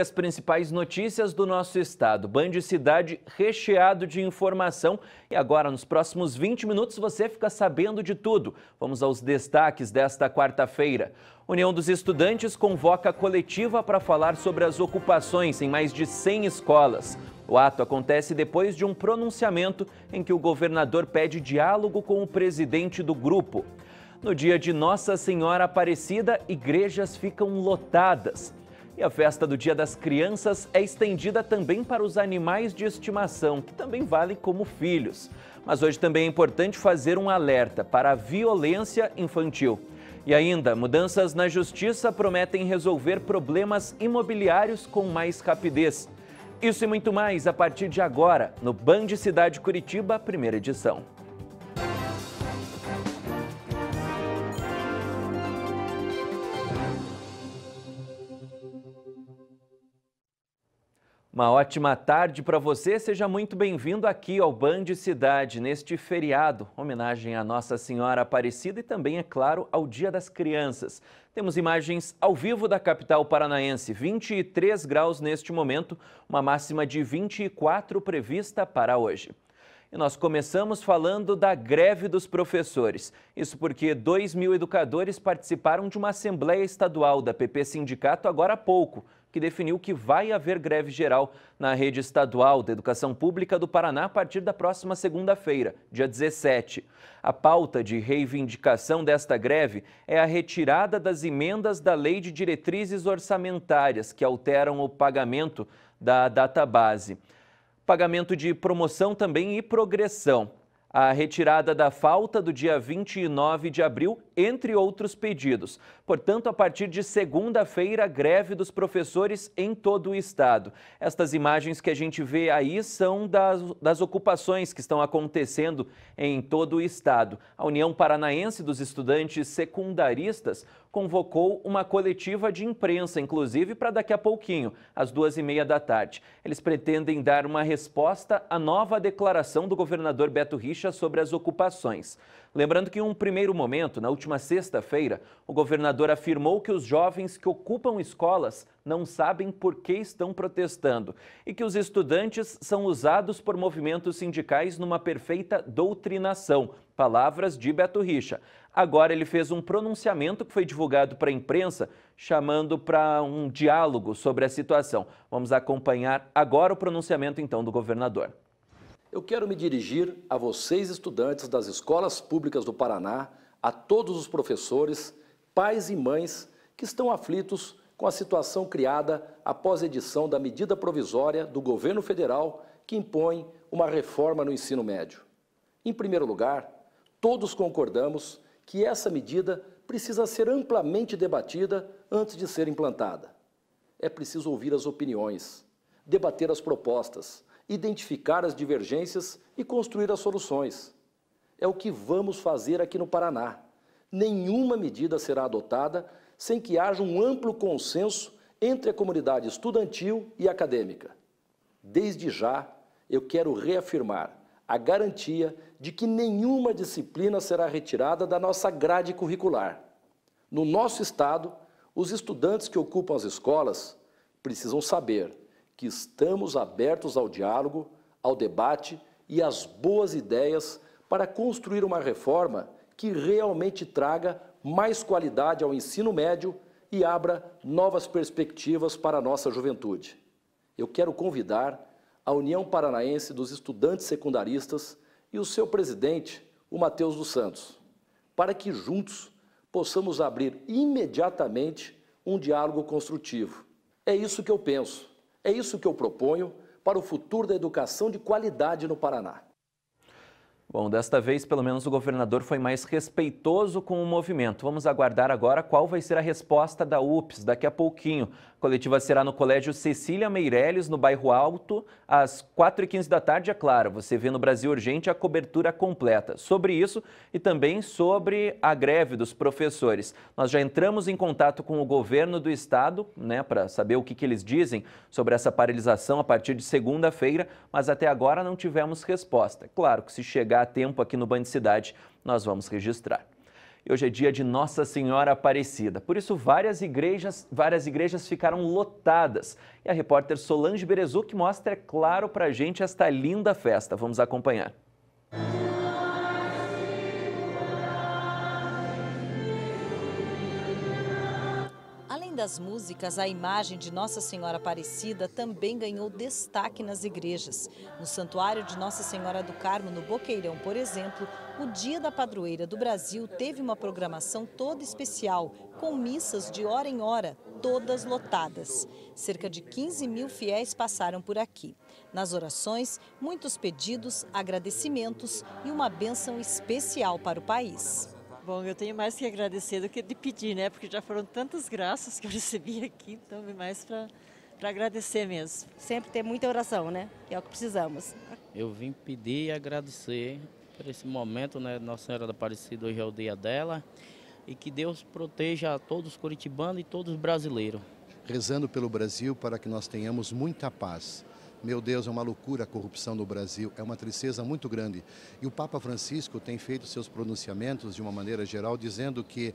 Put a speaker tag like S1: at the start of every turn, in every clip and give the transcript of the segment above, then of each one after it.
S1: As principais notícias do nosso estado. Band Cidade recheado de informação. E agora, nos próximos 20 minutos, você fica sabendo de tudo. Vamos aos destaques desta quarta-feira. União dos Estudantes convoca a coletiva para falar sobre as ocupações em mais de 100 escolas. O ato acontece depois de um pronunciamento em que o governador pede diálogo com o presidente do grupo. No dia de Nossa Senhora Aparecida, igrejas ficam lotadas. E a festa do Dia das Crianças é estendida também para os animais de estimação, que também valem como filhos. Mas hoje também é importante fazer um alerta para a violência infantil. E ainda, mudanças na justiça prometem resolver problemas imobiliários com mais rapidez. Isso e muito mais a partir de agora, no Band Cidade Curitiba, primeira edição. Uma ótima tarde para você. Seja muito bem-vindo aqui ao Band Cidade neste feriado, homenagem à Nossa Senhora Aparecida e também, é claro, ao Dia das Crianças. Temos imagens ao vivo da capital paranaense, 23 graus neste momento, uma máxima de 24 prevista para hoje. E nós começamos falando da greve dos professores. Isso porque 2 mil educadores participaram de uma assembleia estadual da PP Sindicato agora há pouco que definiu que vai haver greve geral na rede estadual da educação pública do Paraná a partir da próxima segunda-feira, dia 17. A pauta de reivindicação desta greve é a retirada das emendas da Lei de Diretrizes Orçamentárias, que alteram o pagamento da data base. Pagamento de promoção também e progressão. A retirada da falta do dia 29 de abril entre outros pedidos. Portanto, a partir de segunda-feira, greve dos professores em todo o estado. Estas imagens que a gente vê aí são das, das ocupações que estão acontecendo em todo o estado. A União Paranaense dos Estudantes Secundaristas convocou uma coletiva de imprensa, inclusive para daqui a pouquinho, às duas e meia da tarde. Eles pretendem dar uma resposta à nova declaração do governador Beto Richa sobre as ocupações. Lembrando que, em um primeiro momento, na última sexta-feira, o governador afirmou que os jovens que ocupam escolas não sabem por que estão protestando e que os estudantes são usados por movimentos sindicais numa perfeita doutrinação. Palavras de Beto Richa. Agora ele fez um pronunciamento que foi divulgado para a imprensa, chamando para um diálogo sobre a situação.
S2: Vamos acompanhar
S1: agora o pronunciamento então do governador.
S2: Eu quero me dirigir a vocês, estudantes das escolas públicas do Paraná, a todos os professores, pais e mães que estão aflitos com a situação criada após a edição da medida provisória do governo federal que impõe uma reforma no ensino médio. Em primeiro lugar, todos concordamos que essa medida precisa ser amplamente debatida antes de ser implantada. É preciso ouvir as opiniões, debater as propostas, identificar as divergências e construir as soluções. É o que vamos fazer aqui no Paraná. Nenhuma medida será adotada sem que haja um amplo consenso entre a comunidade estudantil e acadêmica. Desde já, eu quero reafirmar a garantia de que nenhuma disciplina será retirada da nossa grade curricular. No nosso estado, os estudantes que ocupam as escolas precisam saber que estamos abertos ao diálogo, ao debate e às boas ideias para construir uma reforma que realmente traga mais qualidade ao ensino médio e abra novas perspectivas para a nossa juventude. Eu quero convidar a União Paranaense dos Estudantes Secundaristas e o seu presidente, o Matheus dos Santos, para que juntos possamos abrir imediatamente um diálogo construtivo. É isso que eu penso. É isso que eu proponho para o futuro da educação de qualidade no Paraná.
S1: Bom, desta vez, pelo menos o governador foi mais respeitoso com o movimento. Vamos aguardar agora qual vai ser a resposta da UPS daqui a pouquinho. A coletiva será no Colégio Cecília Meirelles, no bairro Alto, às 4h15 da tarde, é claro. Você vê no Brasil Urgente a cobertura completa sobre isso e também sobre a greve dos professores. Nós já entramos em contato com o governo do estado, né, para saber o que, que eles dizem sobre essa paralisação a partir de segunda-feira, mas até agora não tivemos resposta. Claro que se chegar chegar a tempo aqui no Band Cidade, nós vamos registrar. Hoje é dia de Nossa Senhora Aparecida, por isso várias igrejas, várias igrejas ficaram lotadas. E a repórter Solange Berezuc mostra, é claro, para a gente esta linda festa. Vamos acompanhar. Música
S3: Além das músicas, a imagem de Nossa Senhora Aparecida também ganhou destaque nas igrejas. No Santuário de Nossa Senhora do Carmo, no Boqueirão, por exemplo, o Dia da Padroeira do Brasil teve uma programação toda especial, com missas de hora em hora, todas lotadas. Cerca de 15 mil fiéis passaram por aqui. Nas orações, muitos pedidos, agradecimentos e uma bênção especial para o país bom, eu tenho mais que agradecer do que de pedir, né? Porque já foram tantas graças que eu recebi aqui, então é mais para agradecer mesmo. Sempre ter muita oração, né? É o que precisamos.
S2: Eu vim pedir e agradecer por esse momento, né? Nossa Senhora da Aparecida, hoje é o dia dela. E que Deus proteja a todos os curitibanos e todos os brasileiros. Rezando pelo Brasil para que nós tenhamos muita paz meu Deus, é uma loucura a corrupção no Brasil, é uma tristeza muito grande. E o Papa Francisco tem feito seus pronunciamentos de uma maneira geral, dizendo que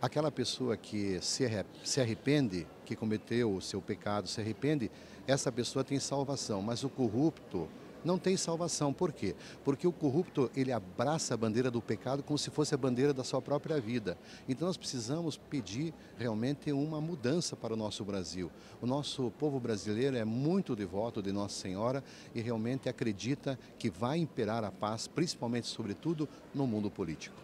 S2: aquela pessoa que se arrepende, que cometeu o seu pecado, se arrepende, essa pessoa tem salvação, mas o corrupto, não tem salvação. Por quê? Porque o corrupto, ele abraça a bandeira do pecado como se fosse a bandeira da sua própria vida. Então nós precisamos pedir realmente uma mudança para o nosso Brasil. O nosso povo brasileiro é muito devoto de Nossa Senhora e realmente acredita que vai imperar a paz, principalmente, sobretudo, no mundo político.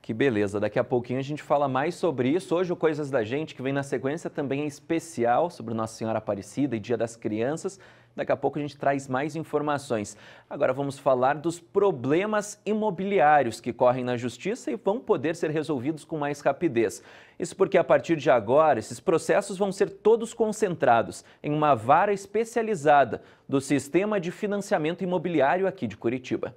S2: Que beleza, daqui a pouquinho a gente
S1: fala mais sobre isso. Hoje o Coisas da Gente, que vem na sequência, também é especial sobre Nossa Senhora Aparecida e Dia das Crianças. Daqui a pouco a gente traz mais informações. Agora vamos falar dos problemas imobiliários que correm na justiça e vão poder ser resolvidos com mais rapidez. Isso porque a partir de agora, esses processos vão ser todos concentrados em uma vara especializada do Sistema de Financiamento Imobiliário aqui de Curitiba.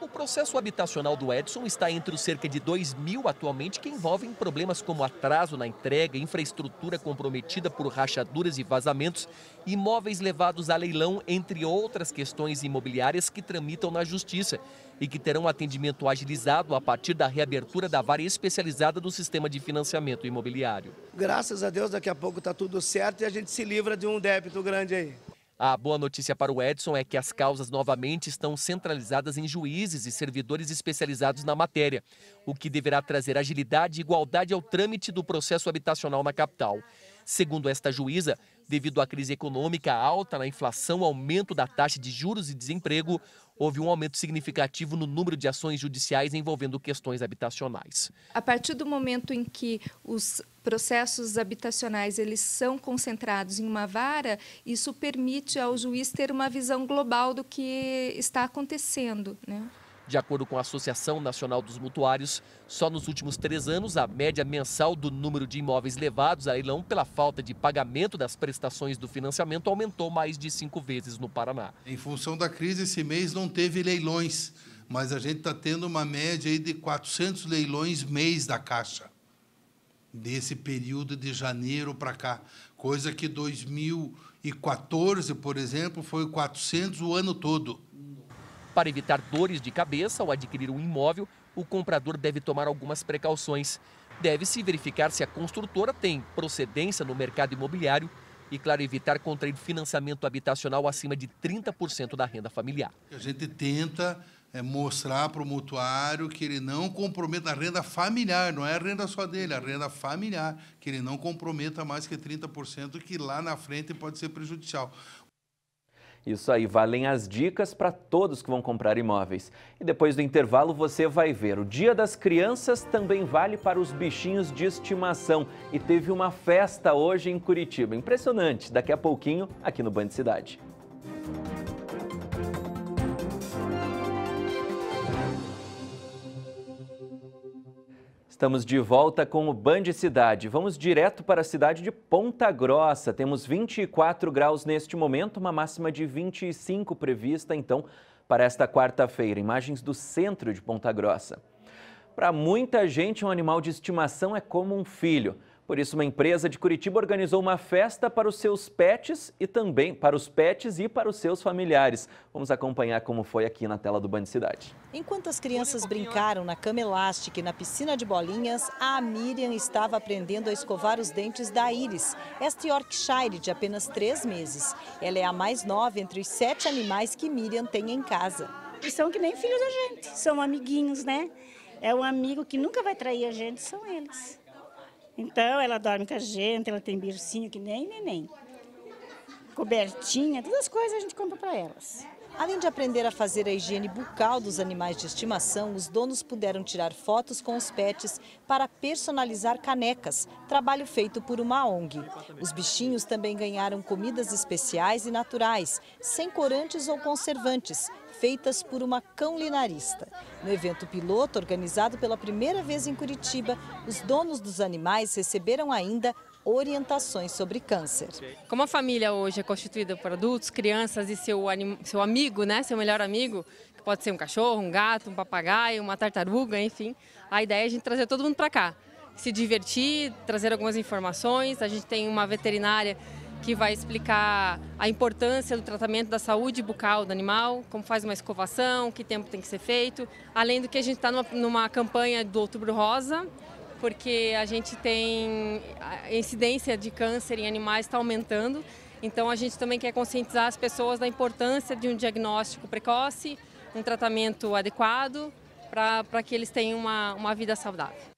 S4: O processo habitacional do Edson está entre os cerca de 2 mil atualmente que envolvem problemas como atraso na entrega, infraestrutura comprometida por rachaduras e vazamentos, imóveis levados a leilão, entre outras questões imobiliárias que tramitam na Justiça e que terão atendimento agilizado a partir da reabertura da vara especializada do sistema de financiamento imobiliário.
S2: Graças a Deus, daqui a pouco está tudo certo e a gente se
S1: livra de um débito grande aí.
S4: A boa notícia para o Edson é que as causas novamente estão centralizadas em juízes e servidores especializados na matéria, o que deverá trazer agilidade e igualdade ao trâmite do processo habitacional na capital. Segundo esta juíza, devido à crise econômica alta na inflação, aumento da taxa de juros e desemprego, houve um aumento significativo no número de ações judiciais envolvendo questões habitacionais.
S5: A partir do momento em que os processos habitacionais eles são concentrados em uma vara, isso permite ao juiz ter uma visão global do que está acontecendo. Né?
S4: De acordo com a Associação Nacional dos Mutuários, só nos últimos três anos, a média mensal do número de imóveis levados a leilão pela falta de pagamento das prestações do financiamento aumentou mais de cinco vezes no Paraná. Em função da crise, esse mês não teve leilões, mas a gente está tendo uma média de 400 leilões mês da Caixa desse período de janeiro para cá, coisa que 2014, por exemplo, foi 400 o ano todo. Para evitar dores de cabeça ao adquirir um imóvel, o comprador deve tomar algumas precauções. Deve-se verificar se a construtora tem procedência no mercado imobiliário e, claro, evitar contrair financiamento habitacional acima de 30% da renda familiar. A gente tenta é mostrar para o mutuário que ele não comprometa a renda familiar, não é a renda só dele, a renda familiar, que ele não comprometa mais que 30%, que lá na frente pode ser prejudicial.
S1: Isso aí, valem as dicas para todos que vão comprar imóveis. E depois do intervalo você vai ver. O Dia das Crianças também vale para os bichinhos de estimação. E teve uma festa hoje em Curitiba. Impressionante. Daqui a pouquinho, aqui no Band Cidade. Estamos de volta com o Band Cidade. Vamos direto para a cidade de Ponta Grossa. Temos 24 graus neste momento, uma máxima de 25 prevista, então, para esta quarta-feira. Imagens do centro de Ponta Grossa. Para muita gente, um animal de estimação é como um filho. Por isso, uma empresa de Curitiba organizou uma festa para os seus pets e também para os pets e para os seus familiares. Vamos acompanhar como foi aqui na tela do Band Cidade.
S3: Enquanto as crianças brincaram na cama elástica e na piscina de bolinhas, a Miriam estava aprendendo a escovar os dentes da Iris, esta Yorkshire de apenas três meses. Ela é a mais nova entre os sete animais que Miriam tem em casa. E são que nem filhos da gente, são amiguinhos, né? É um amigo que nunca vai trair a gente, são eles. Então, ela dorme com a gente, ela tem bercinho que nem neném. Cobertinha, todas as coisas a gente compra para elas. Além de aprender a fazer a higiene bucal dos animais de estimação, os donos puderam tirar fotos com os pets para personalizar canecas, trabalho feito por uma ONG. Os bichinhos também ganharam comidas especiais e naturais, sem corantes ou conservantes, feitas por uma cão-linarista. No evento piloto, organizado pela primeira vez em Curitiba, os donos dos animais receberam ainda orientações sobre câncer. Como a
S5: família hoje é constituída por adultos, crianças e seu, seu amigo, né, seu melhor amigo, que pode ser um cachorro, um gato, um papagaio, uma tartaruga, enfim, a ideia é a gente trazer todo mundo para cá, se divertir, trazer algumas informações. A gente tem uma veterinária que vai explicar a importância do tratamento da saúde bucal do animal, como faz uma escovação, que tempo tem que ser feito. Além do que a gente está numa, numa campanha do Outubro Rosa, porque a gente tem a incidência de câncer em animais está aumentando. Então a gente também quer conscientizar as pessoas da importância de um diagnóstico precoce, um tratamento adequado para que eles tenham uma, uma vida saudável.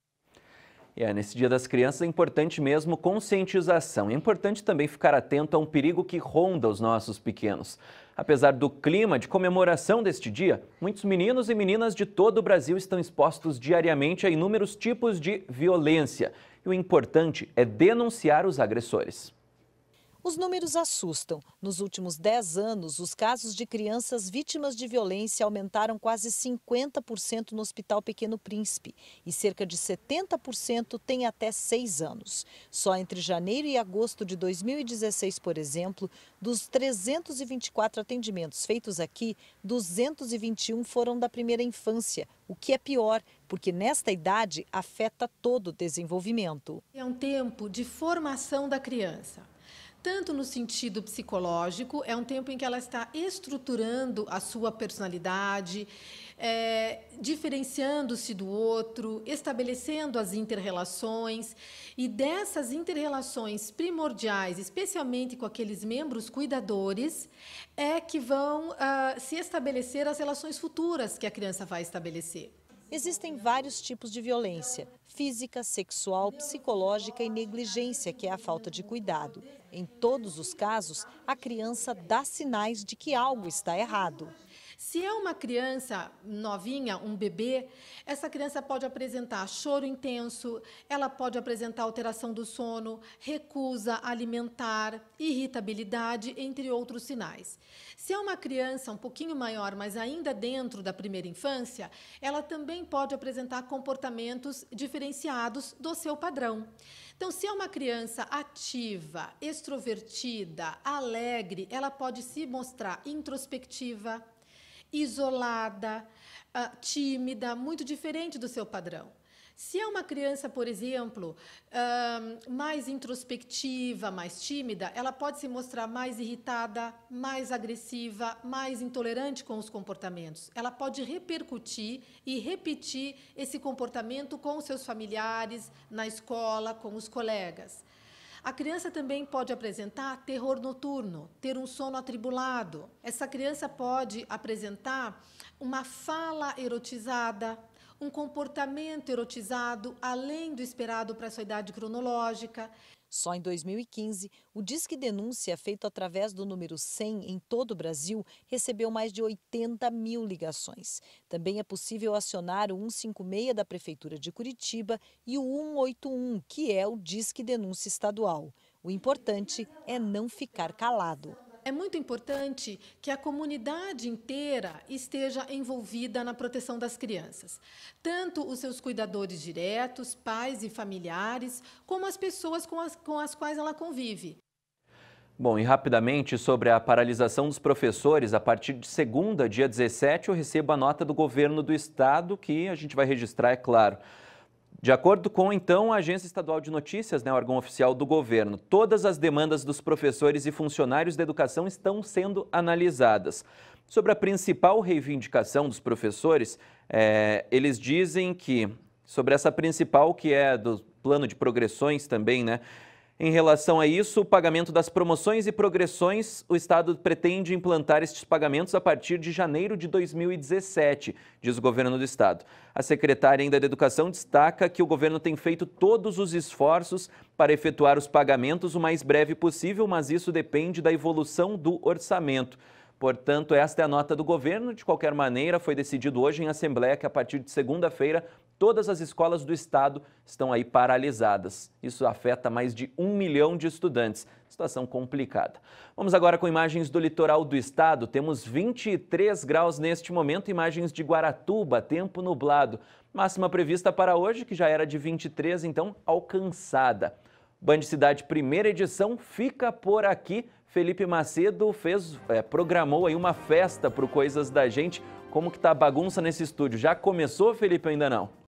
S1: É, nesse Dia das Crianças é importante mesmo conscientização. É importante também ficar atento a um perigo que ronda os nossos pequenos. Apesar do clima de comemoração deste dia, muitos meninos e meninas de todo o Brasil estão expostos diariamente a inúmeros tipos de violência. E o importante é denunciar os agressores.
S3: Os números assustam. Nos últimos 10 anos, os casos de crianças vítimas de violência aumentaram quase 50% no Hospital Pequeno Príncipe e cerca de 70% têm até 6 anos. Só entre janeiro e agosto de 2016, por exemplo, dos 324 atendimentos feitos aqui, 221 foram da primeira infância, o que é pior, porque nesta idade afeta todo
S5: o desenvolvimento. É um tempo de formação da criança tanto no sentido psicológico, é um tempo em que ela está estruturando a sua personalidade, é, diferenciando-se do outro, estabelecendo as interrelações e dessas interrelações primordiais, especialmente com aqueles membros cuidadores, é que vão uh, se estabelecer as relações futuras que a criança vai estabelecer. Existem vários tipos de violência: física,
S3: sexual, psicológica e negligência, que é a falta de cuidado. Em todos os
S5: casos, a criança dá sinais de que algo está errado. Se é uma criança novinha, um bebê, essa criança pode apresentar choro intenso, ela pode apresentar alteração do sono, recusa alimentar, irritabilidade, entre outros sinais. Se é uma criança um pouquinho maior, mas ainda dentro da primeira infância, ela também pode apresentar comportamentos diferenciados do seu padrão. Então, se é uma criança ativa, extrovertida, alegre, ela pode se mostrar introspectiva, isolada, ah, tímida, muito diferente do seu padrão. Se é uma criança, por exemplo, ah, mais introspectiva, mais tímida, ela pode se mostrar mais irritada, mais agressiva, mais intolerante com os comportamentos. Ela pode repercutir e repetir esse comportamento com os seus familiares, na escola, com os colegas. A criança também pode apresentar terror noturno, ter um sono atribulado. Essa criança pode apresentar uma fala erotizada, um comportamento erotizado além do esperado para sua idade cronológica. Só em 2015, o Disque Denúncia,
S3: feito através do número 100 em todo o Brasil, recebeu mais de 80 mil ligações. Também é possível acionar o 156 da Prefeitura de Curitiba e o 181, que é o Disque Denúncia Estadual. O importante é não ficar
S5: calado é muito importante que a comunidade inteira esteja envolvida na proteção das crianças, tanto os seus cuidadores diretos, pais e familiares, como as pessoas com as, com as quais ela convive.
S1: Bom, e rapidamente sobre a paralisação dos professores, a partir de segunda, dia 17, eu recebo a nota do governo do estado que a gente vai registrar, é claro. De acordo com, então, a Agência Estadual de Notícias, né, órgão oficial do governo, todas as demandas dos professores e funcionários da educação estão sendo analisadas. Sobre a principal reivindicação dos professores, é, eles dizem que, sobre essa principal, que é do plano de progressões também, né, em relação a isso, o pagamento das promoções e progressões, o Estado pretende implantar estes pagamentos a partir de janeiro de 2017, diz o governo do Estado. A secretária ainda da Educação destaca que o governo tem feito todos os esforços para efetuar os pagamentos o mais breve possível, mas isso depende da evolução do orçamento. Portanto, esta é a nota do governo. De qualquer maneira, foi decidido hoje em Assembleia que a partir de segunda-feira todas as escolas do estado estão aí paralisadas. Isso afeta mais de um milhão de estudantes. Situação complicada. Vamos agora com imagens do litoral do estado. Temos 23 graus neste momento, imagens de Guaratuba, tempo nublado. Máxima prevista para hoje, que já era de 23, então alcançada. Band Cidade primeira edição fica por aqui. Felipe Macedo fez, é, programou aí uma festa para Coisas da Gente. Como que tá a bagunça nesse estúdio? Já começou, Felipe, ainda não?